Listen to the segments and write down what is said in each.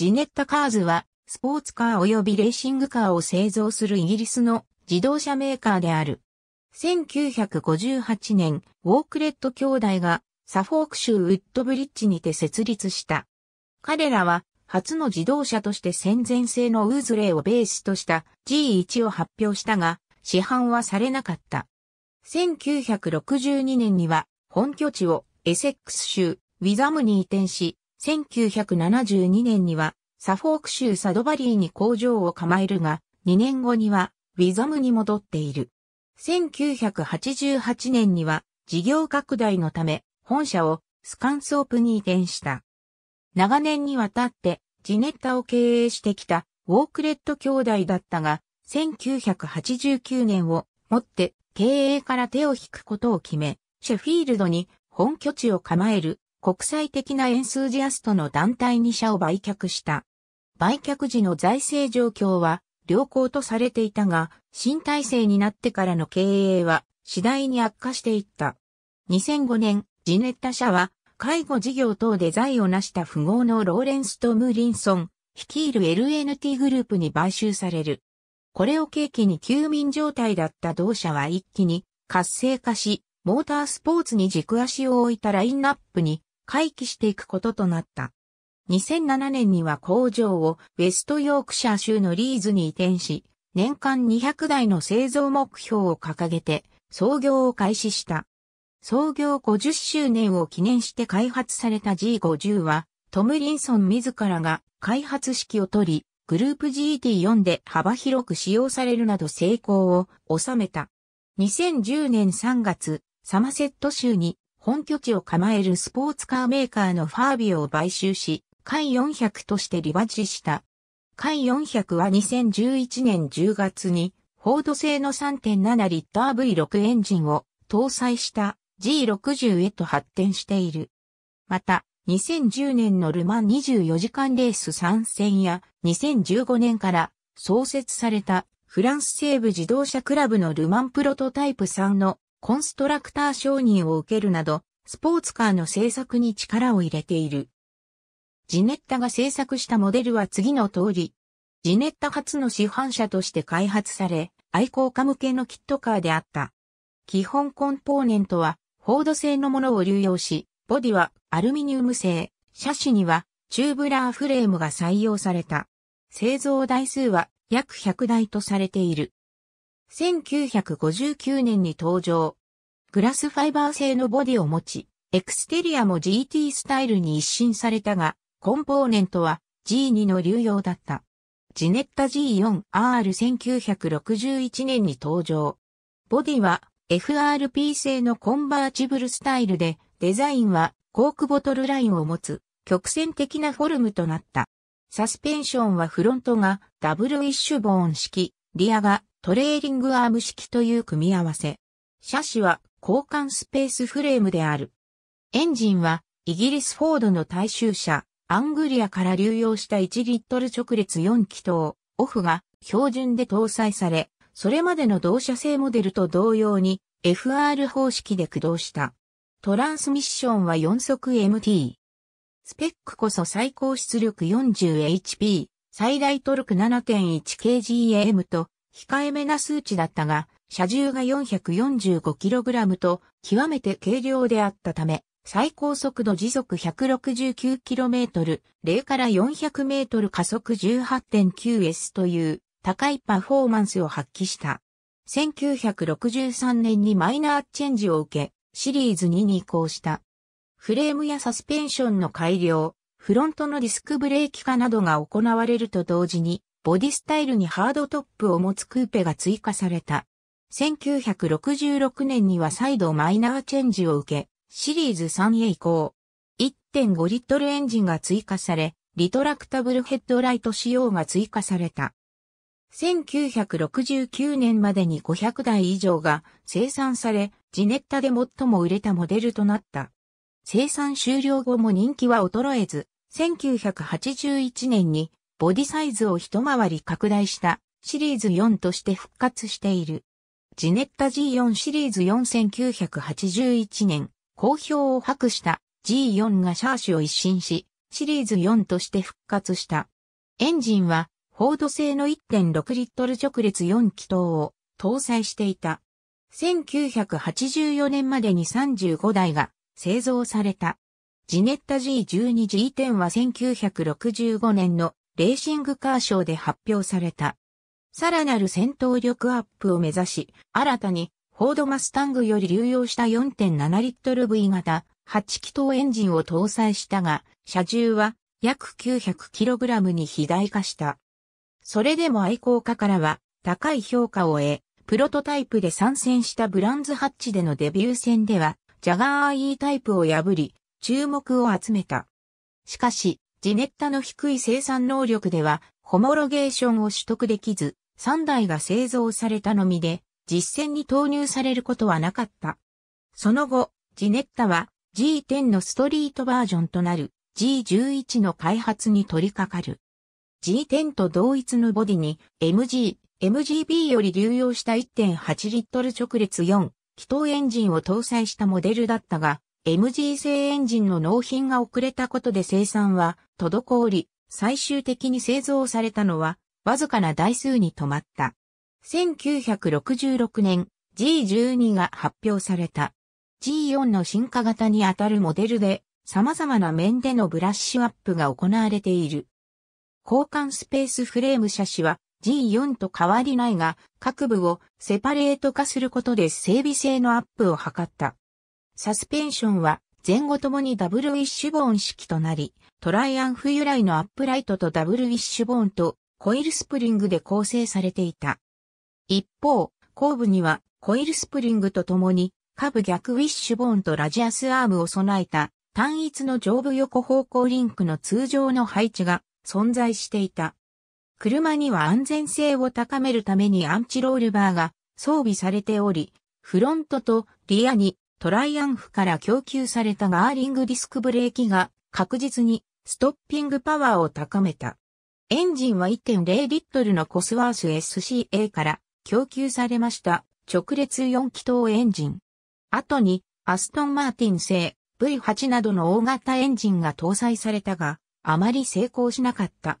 ジネッタカーズは、スポーツカー及びレーシングカーを製造するイギリスの自動車メーカーである。1958年、ウォークレット兄弟がサフォーク州ウッドブリッジにて設立した。彼らは初の自動車として戦前製のウーズレイをベースとした G1 を発表したが、市販はされなかった。1962年には本拠地をエセックス州ウィザムに移転し、1972年にはサフォーク州サドバリーに工場を構えるが、2年後にはウィザムに戻っている。1988年には事業拡大のため本社をスカンソープに移転した。長年にわたってジネッタを経営してきたウォークレット兄弟だったが、1989年をもって経営から手を引くことを決め、シェフィールドに本拠地を構える国際的なエンスージアストの団体2社を売却した。売却時の財政状況は良好とされていたが、新体制になってからの経営は次第に悪化していった。2005年、ジネッタ社は、介護事業等で財を成した富豪のローレンス・トムリンソン、率いる LNT グループに買収される。これを契機に休眠状態だった同社は一気に活性化し、モータースポーツに軸足を置いたラインナップに回帰していくこととなった。2007年には工場をウェストヨークシャー州のリーズに移転し、年間200台の製造目標を掲げて創業を開始した。創業50周年を記念して開発された G50 は、トムリンソン自らが開発指揮を取り、グループ GT4 で幅広く使用されるなど成功を収めた。2010年3月、サマセット州に本拠地を構えるスポーツカーメーカーのファービオを買収し、海400としてリバッジした。海400は2011年10月に、フォード製の3.7リッター V6 エンジンを搭載した G60 へと発展している。また、2010年のルマン24時間レース参戦や2015年から創設されたフランス西部自動車クラブのルマンプロトタイプ3のコンストラクター承認を受けるなどスポーツカーの製作に力を入れている。ジネッタが製作したモデルは次の通り。ジネッタ初の市販車として開発され、愛好家向けのキットカーであった。基本コンポーネントは、フォード製のものを流用し、ボディはアルミニウム製、車種にはチューブラーフレームが採用された。製造台数は約100台とされている。1959年に登場。グラスファイバー製のボディを持ち、エクステリアも GT スタイルに一新されたが、コンポーネントは G2 の流用だった。ジネッタ G4R1961 年に登場。ボディは FRP 製のコンバーチブルスタイルで、デザインはコークボトルラインを持つ曲線的なフォルムとなった。サスペンションはフロントがダブルウィッシュボーン式、リアがトレーリングアーム式という組み合わせ。車種は交換スペースフレームである。エンジンはイギリスフォードの大衆車アングリアから流用した1リットル直列4気筒、オフが標準で搭載され、それまでの同社製モデルと同様に FR 方式で駆動した。トランスミッションは4速 MT。スペックこそ最高出力 40HP、最大トルク 7.1kgm と控えめな数値だったが、車重が 445kg と極めて軽量であったため、最高速度時速 169km、0から 400m 加速 18.9S という高いパフォーマンスを発揮した。1963年にマイナーチェンジを受け、シリーズ2に移行した。フレームやサスペンションの改良、フロントのディスクブレーキ化などが行われると同時に、ボディスタイルにハードトップを持つクーペが追加された。1966年には再度マイナーチェンジを受け、シリーズ3へ移行。1.5リットルエンジンが追加され、リトラクタブルヘッドライト仕様が追加された。1969年までに500台以上が生産され、ジネッタで最も売れたモデルとなった。生産終了後も人気は衰えず、1981年にボディサイズを一回り拡大したシリーズ4として復活している。ジネッタ G4 シリーズ4981年、好評を博した G4 がシャーシュを一新し、シリーズ4として復活した。エンジンは、フォード製の1.6リットル直列4気筒を搭載していた。1984年までに35台が製造された。ジネッタ G12G10 は1965年のレーシングカーショーで発表された。さらなる戦闘力アップを目指し、新たにフォードマスタングより流用した 4.7L-V 型8気筒エンジンを搭載したが、車重は約 900kg に肥大化した。それでも愛好家からは高い評価を得、プロトタイプで参戦したブランズハッチでのデビュー戦では、ジャガー e タイプを破り、注目を集めた。しかし、ジネッタの低い生産能力では、ホモロゲーションを取得できず、3台が製造されたのみで、実戦に投入されることはなかった。その後、ジネッタは G10 のストリートバージョンとなる G11 の開発に取り掛かる。G10 と同一のボディに MG、MGB より流用した1.8リットル直列4、気筒エンジンを搭載したモデルだったが、MG 製エンジンの納品が遅れたことで生産は滞り、最終的に製造されたのはわずかな台数に止まった。1966年 G12 が発表された。G4 の進化型にあたるモデルで様々な面でのブラッシュアップが行われている。交換スペースフレーム車種は G4 と変わりないが、各部をセパレート化することで整備性のアップを図った。サスペンションは前後ともにダブルウィッシュボーン式となり、トライアンフ由来のアップライトとダブルウィッシュボーンとコイルスプリングで構成されていた。一方、後部にはコイルスプリングとともに、下部逆ウィッシュボーンとラジアスアームを備えた単一の上部横方向リンクの通常の配置が存在していた。車には安全性を高めるためにアンチロールバーが装備されており、フロントとリアにトライアンフから供給されたガーリングディスクブレーキが確実にストッピングパワーを高めた。エンジンは1.0リットルのコスワース SCA から供給されました。直列4気筒エンジン。後に、アストンマーティン製 V8 などの大型エンジンが搭載されたが、あまり成功しなかった。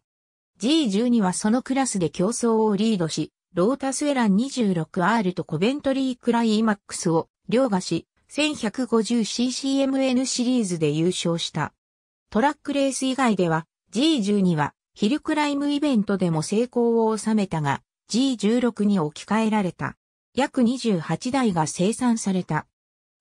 G12 はそのクラスで競争をリードし、ロータスエラン 26R とコベントリークライマックスを凌駕し、1150ccmn シリーズで優勝した。トラックレース以外では G12 はヒルクライムイベントでも成功を収めたが、G16 に置き換えられた。約28台が生産された。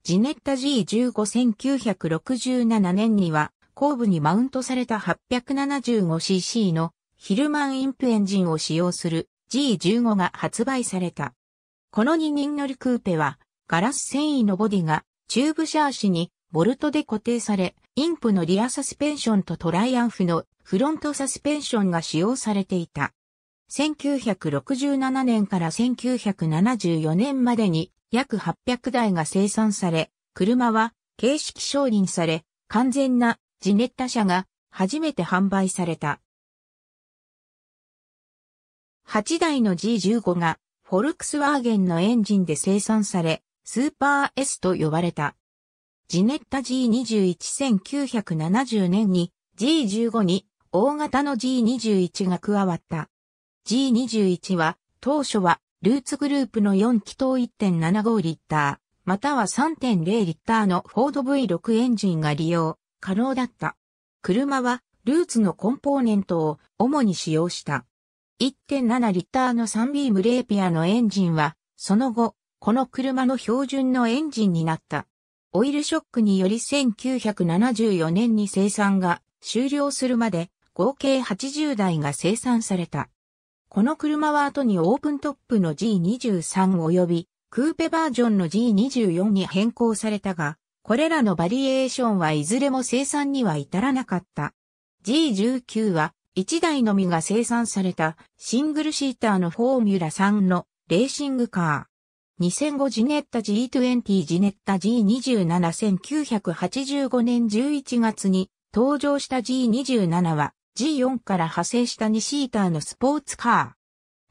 ジネッタ G15-1967 年には、後部にマウントされた 875cc のヒルマンインプエンジンを使用する G15 が発売された。この2人乗りクーペは、ガラス繊維のボディがチューブシャーシにボルトで固定され、インプのリアサスペンションとトライアンフのフロントサスペンションが使用されていた。1967年から1974年までに約800台が生産され、車は形式承認され、完全なジネッタ車が初めて販売された。8台の G15 がフォルクスワーゲンのエンジンで生産され、スーパー S と呼ばれた。ジネッタ G21-1970 年に G15 に大型の G21 が加わった。G21 は、当初は、ルーツグループの4気筒1.75リッター、または3.0リッターのフォード V6 エンジンが利用、可能だった。車は、ルーツのコンポーネントを主に使用した。1.7リッターの3ビームレーピアのエンジンは、その後、この車の標準のエンジンになった。オイルショックにより1974年に生産が終了するまで合計80台が生産された。この車は後にオープントップの G23 及びクーペバージョンの G24 に変更されたが、これらのバリエーションはいずれも生産には至らなかった。G19 は1台のみが生産されたシングルシーターのフォーミュラ3のレーシングカー。2005ジネッタ G20 ジネッタ G27 1985年11月に登場した G27 は G4 から派生した2シーターのスポーツカー。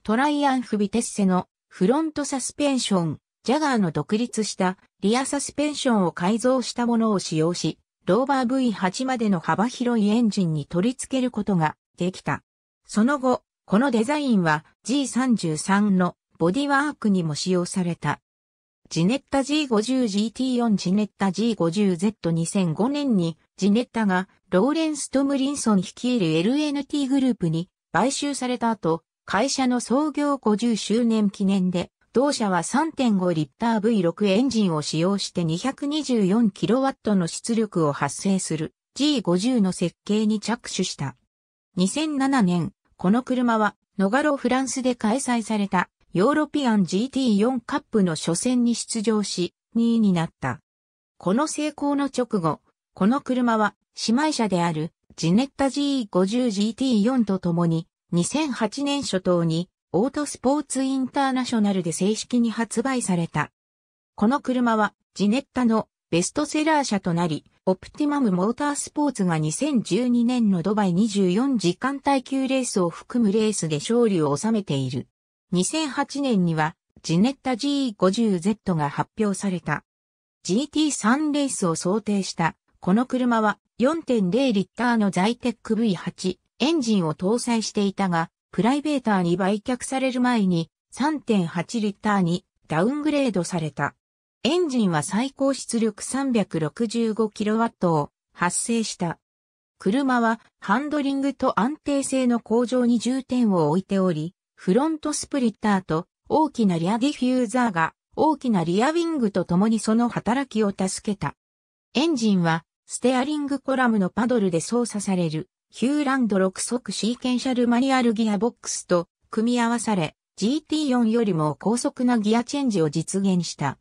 トライアンフビテッセのフロントサスペンション、ジャガーの独立したリアサスペンションを改造したものを使用し、ローバー V8 までの幅広いエンジンに取り付けることができた。その後、このデザインは G33 のボディワークにも使用された。ジネッタ G50GT4 ジネッタ G50Z2005 年にジネッタがローレンス・トムリンソン率いる LNT グループに買収された後、会社の創業50周年記念で、同社は3.5リッター V6 エンジンを使用して 224kW の出力を発生する G50 の設計に着手した。2007年、この車はノガロフランスで開催されたヨーロピアン GT4 カップの初戦に出場し、2位になった。この成功の直後、この車は姉妹車であるジネッタ G50GT4 と共に2008年初頭にオートスポーツインターナショナルで正式に発売された。この車はジネッタのベストセラー車となり、オプティマムモータースポーツが2012年のドバイ24時間耐久レースを含むレースで勝利を収めている。2008年にはジネッタ G50Z が発表された。GT3 レースを想定したこの車は4.0リッターのザイテック V8 エンジンを搭載していたが、プライベーターに売却される前に3.8リッターにダウングレードされた。エンジンは最高出力 365kW を発生した。車はハンドリングと安定性の向上に重点を置いており、フロントスプリッターと大きなリアディフューザーが大きなリアウィングと共にその働きを助けた。エンジンはステアリングコラムのパドルで操作される、ヒューランド6速シーケンシャルマニュアルギアボックスと組み合わされ、GT4 よりも高速なギアチェンジを実現した。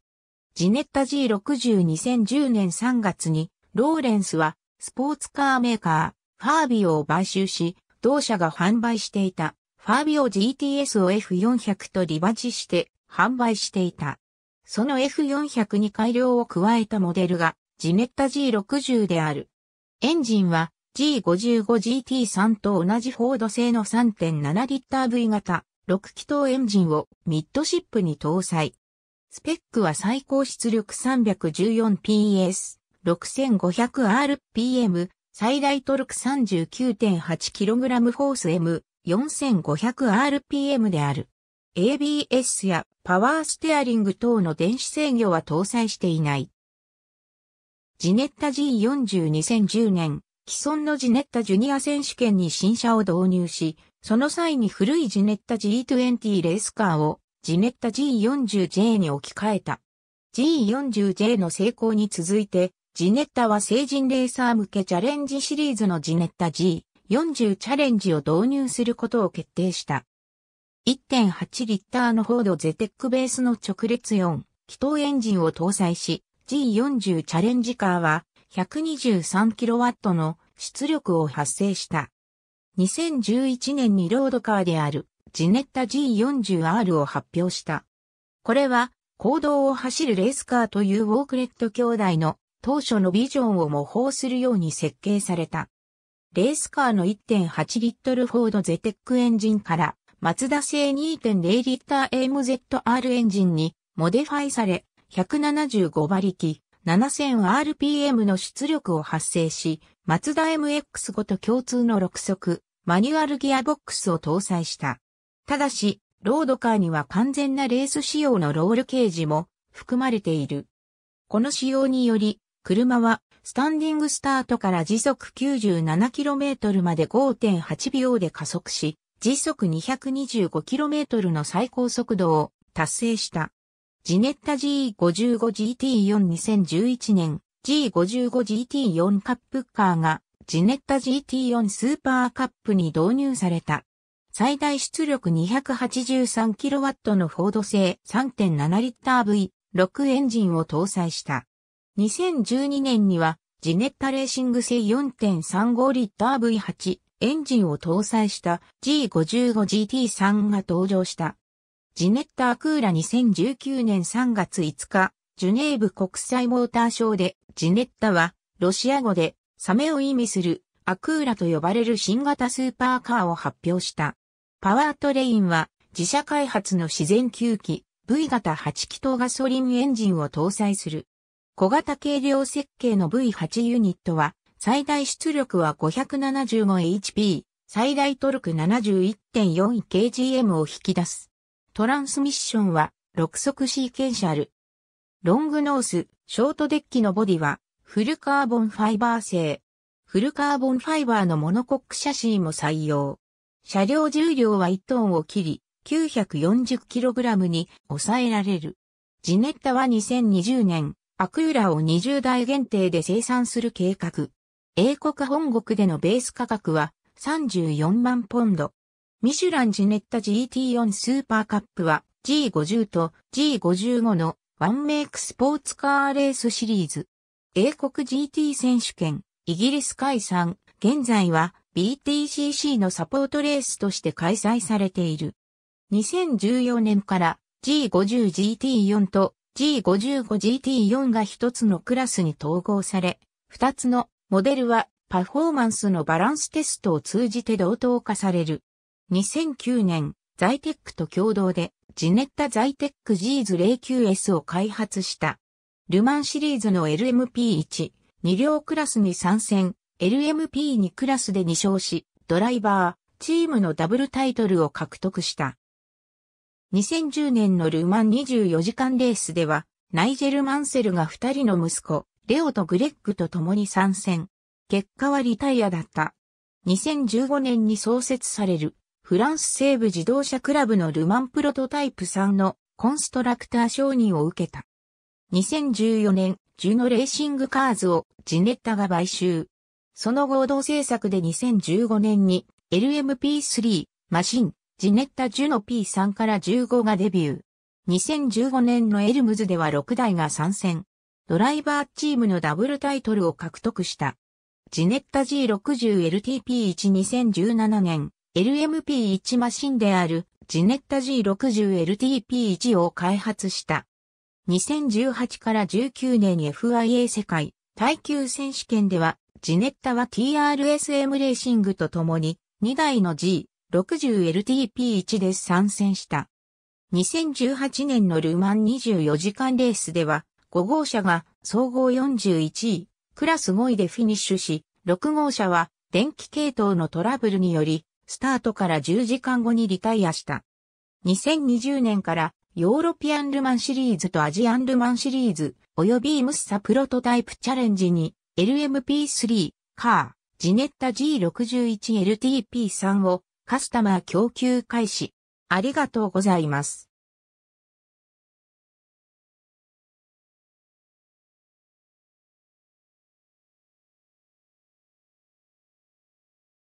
ジネッタ G602010 年3月に、ローレンスは、スポーツカーメーカー、ファービオを買収し、同社が販売していた、ファービオ GTS を F400 とリバチして販売していた。その F400 に改良を加えたモデルがジネッタ G60 である。エンジンは G55GT3 と同じフォード製の3.7リッター V 型6気筒エンジンをミッドシップに搭載。スペックは最高出力 314PS、6500rpm、最大トルク 39.8kg フォース M、4500rpm である。ABS やパワーステアリング等の電子制御は搭載していない。ジネッタ G402010 年、既存のジネッタジュニア選手権に新車を導入し、その際に古いジネッタ G20 レースカーをジネッタ G40J に置き換えた。G40J の成功に続いて、ジネッタは成人レーサー向けチャレンジシリーズのジネッタ G40 チャレンジを導入することを決定した。1.8リッターのフォードゼテックベースの直列4、気筒エンジンを搭載し、G40 チャレンジカーは 123kW の出力を発生した。2011年にロードカーであるジネッタ G40R を発表した。これは公道を走るレースカーというウォークレット兄弟の当初のビジョンを模倣するように設計された。レースカーの1.8リットルフォードゼテックエンジンからマツダ製2.0リッター AMZR エンジンにモデファイされ、175馬力 7000rpm の出力を発生し、マツダ MX5 と共通の6速、マニュアルギアボックスを搭載した。ただし、ロードカーには完全なレース仕様のロールケージも含まれている。この仕様により、車はスタンディングスタートから時速 97km まで5.8秒で加速し、時速 225km の最高速度を達成した。ジネッタ G55GT42011 年 G55GT4 カップカーがジネッタ GT4 スーパーカップに導入された。最大出力 283kW のフォード製 3.7L V6 エンジンを搭載した。2012年にはジネッタレーシング製 4.35L V8 エンジンを搭載した G55GT3 が登場した。ジネッタ・アクーラ2019年3月5日、ジュネーブ国際モーターショーで、ジネッタは、ロシア語で、サメを意味する、アクーラと呼ばれる新型スーパーカーを発表した。パワートレインは、自社開発の自然吸気、V 型8気筒ガソリンエンジンを搭載する。小型軽量設計の V8 ユニットは、最大出力は 575HP、最大トルク 71.4kgm を引き出す。トランスミッションは6速シーケンシャル。ロングノース、ショートデッキのボディはフルカーボンファイバー製。フルカーボンファイバーのモノコックシャシーも採用。車両重量は1トンを切り、940kg に抑えられる。ジネッタは2020年、アクーラを20台限定で生産する計画。英国本国でのベース価格は34万ポンド。ミシュランジネッタ GT4 スーパーカップは G50 と G55 のワンメイクスポーツカーレースシリーズ。英国 GT 選手権、イギリス開催、現在は BTCC のサポートレースとして開催されている。2014年から G50GT4 と G55GT4 が一つのクラスに統合され、二つのモデルはパフォーマンスのバランステストを通じて同等化される。2009年、ザイテックと共同で、ジネッタザイテック Gs09S を開発した。ルマンシリーズの LMP1、2両クラスに参戦、LMP2 クラスで2勝し、ドライバー、チームのダブルタイトルを獲得した。2010年のルマン24時間レースでは、ナイジェル・マンセルが2人の息子、レオとグレッグと共に参戦。結果はリタイアだった。2015年に創設されるフランス西部自動車クラブのルマンプロトタイプ3のコンストラクター承認を受けた。2014年、ジュノレーシングカーズをジネッタが買収。その合同制作で2015年に LMP3 マシンジネッタジュノ P3 から15がデビュー。2015年のエルムズでは6台が参戦。ドライバーチームのダブルタイトルを獲得した。ジネッタ G60LTP12017 年、LMP1 マシンであるジネッタ G60LTP1 を開発した。2018から19年 FIA 世界耐久選手権では、ジネッタは TRSM レーシングと共に2台の G60LTP1 で参戦した。2018年のルーマン24時間レースでは、5号車が総合41位、クラス5位でフィニッシュし、6号車は電気系統のトラブルによりスタートから10時間後にリタイアした。2020年からヨーロピアンルマンシリーズとアジアンルマンシリーズ、及びムッサプロトタイプチャレンジに LMP3、カー、ジネッタ G61LTP3 をカスタマー供給開始。ありがとうございます。